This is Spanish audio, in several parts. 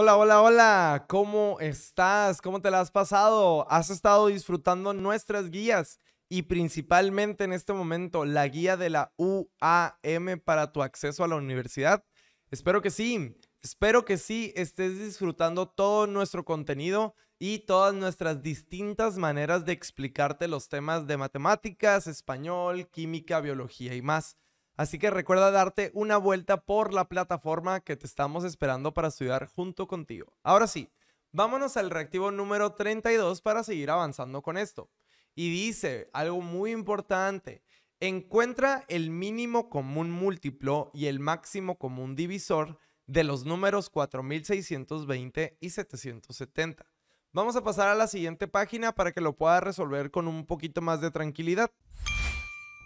Hola, hola, hola, ¿cómo estás? ¿Cómo te la has pasado? ¿Has estado disfrutando nuestras guías? Y principalmente en este momento, la guía de la UAM para tu acceso a la universidad. Espero que sí, espero que sí estés disfrutando todo nuestro contenido y todas nuestras distintas maneras de explicarte los temas de matemáticas, español, química, biología y más. Así que recuerda darte una vuelta por la plataforma que te estamos esperando para estudiar junto contigo. Ahora sí, vámonos al reactivo número 32 para seguir avanzando con esto. Y dice algo muy importante. Encuentra el mínimo común múltiplo y el máximo común divisor de los números 4620 y 770. Vamos a pasar a la siguiente página para que lo puedas resolver con un poquito más de tranquilidad.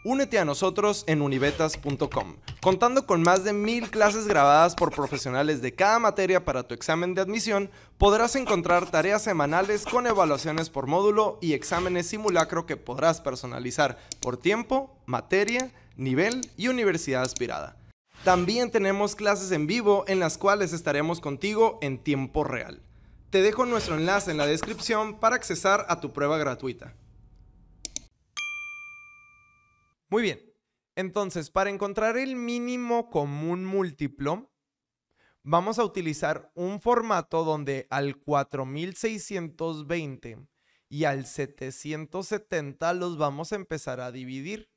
Únete a nosotros en univetas.com. contando con más de mil clases grabadas por profesionales de cada materia para tu examen de admisión, podrás encontrar tareas semanales con evaluaciones por módulo y exámenes simulacro que podrás personalizar por tiempo, materia, nivel y universidad aspirada. También tenemos clases en vivo en las cuales estaremos contigo en tiempo real. Te dejo nuestro enlace en la descripción para accesar a tu prueba gratuita. Muy bien. Entonces, para encontrar el mínimo común múltiplo, vamos a utilizar un formato donde al 4620 y al 770 los vamos a empezar a dividir.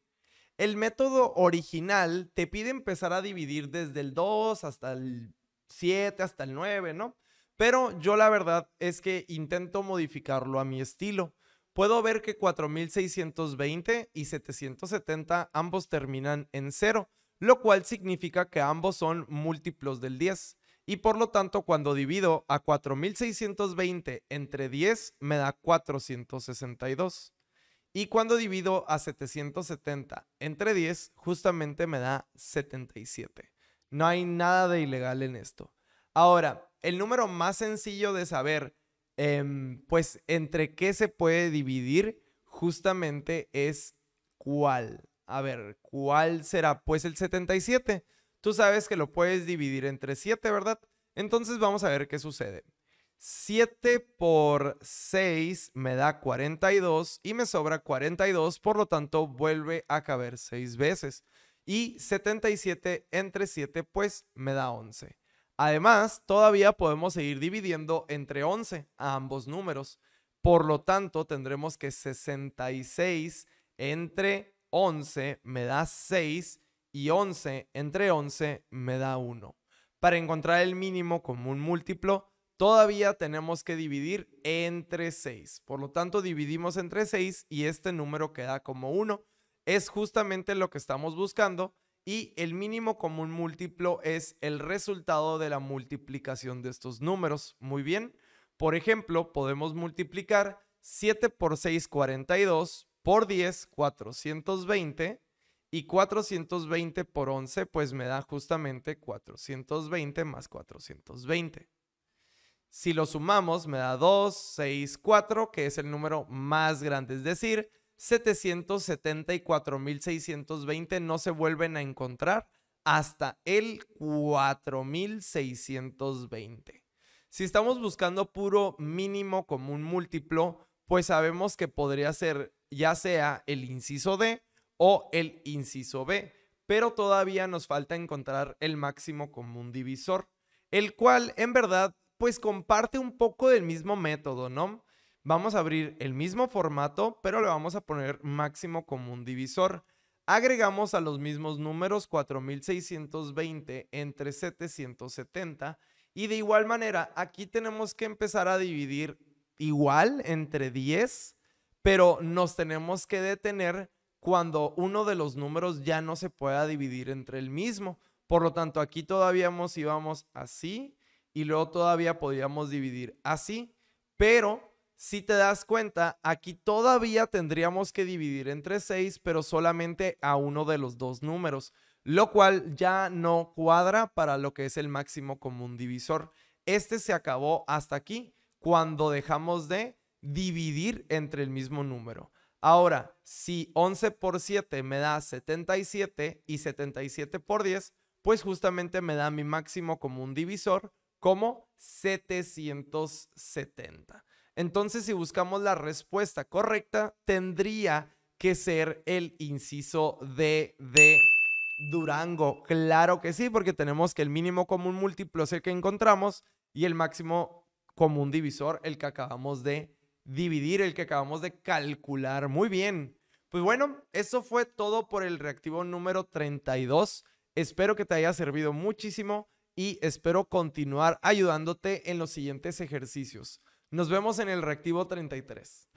El método original te pide empezar a dividir desde el 2 hasta el 7, hasta el 9, ¿no? Pero yo la verdad es que intento modificarlo a mi estilo puedo ver que 4620 y 770 ambos terminan en 0, lo cual significa que ambos son múltiplos del 10. Y por lo tanto, cuando divido a 4620 entre 10, me da 462. Y cuando divido a 770 entre 10, justamente me da 77. No hay nada de ilegal en esto. Ahora, el número más sencillo de saber Em, pues entre qué se puede dividir justamente es cuál. A ver, ¿cuál será? Pues el 77. Tú sabes que lo puedes dividir entre 7, ¿verdad? Entonces vamos a ver qué sucede. 7 por 6 me da 42 y me sobra 42, por lo tanto vuelve a caber 6 veces. Y 77 entre 7 pues me da 11. Además, todavía podemos seguir dividiendo entre 11 a ambos números. Por lo tanto, tendremos que 66 entre 11 me da 6 y 11 entre 11 me da 1. Para encontrar el mínimo común múltiplo, todavía tenemos que dividir entre 6. Por lo tanto, dividimos entre 6 y este número queda como 1. Es justamente lo que estamos buscando y el mínimo común múltiplo es el resultado de la multiplicación de estos números. Muy bien. Por ejemplo, podemos multiplicar 7 por 6, 42, por 10, 420, y 420 por 11, pues me da justamente 420 más 420. Si lo sumamos, me da 2, 6, 4, que es el número más grande, es decir, 774.620 no se vuelven a encontrar hasta el 4.620. Si estamos buscando puro mínimo común múltiplo, pues sabemos que podría ser ya sea el inciso D o el inciso B, pero todavía nos falta encontrar el máximo común divisor, el cual en verdad pues comparte un poco del mismo método, ¿no? Vamos a abrir el mismo formato, pero le vamos a poner máximo común divisor. Agregamos a los mismos números 4620 entre 770 y de igual manera aquí tenemos que empezar a dividir igual entre 10, pero nos tenemos que detener cuando uno de los números ya no se pueda dividir entre el mismo. Por lo tanto, aquí todavía íbamos así y luego todavía podíamos dividir así, pero si te das cuenta, aquí todavía tendríamos que dividir entre 6, pero solamente a uno de los dos números, lo cual ya no cuadra para lo que es el máximo común divisor. Este se acabó hasta aquí cuando dejamos de dividir entre el mismo número. Ahora, si 11 por 7 me da 77 y 77 por 10, pues justamente me da mi máximo común divisor como 770. Entonces, si buscamos la respuesta correcta, tendría que ser el inciso D de Durango. Claro que sí, porque tenemos que el mínimo común múltiplo es el que encontramos y el máximo común divisor, el que acabamos de dividir, el que acabamos de calcular. Muy bien. Pues bueno, eso fue todo por el reactivo número 32. Espero que te haya servido muchísimo y espero continuar ayudándote en los siguientes ejercicios. Nos vemos en el reactivo 33.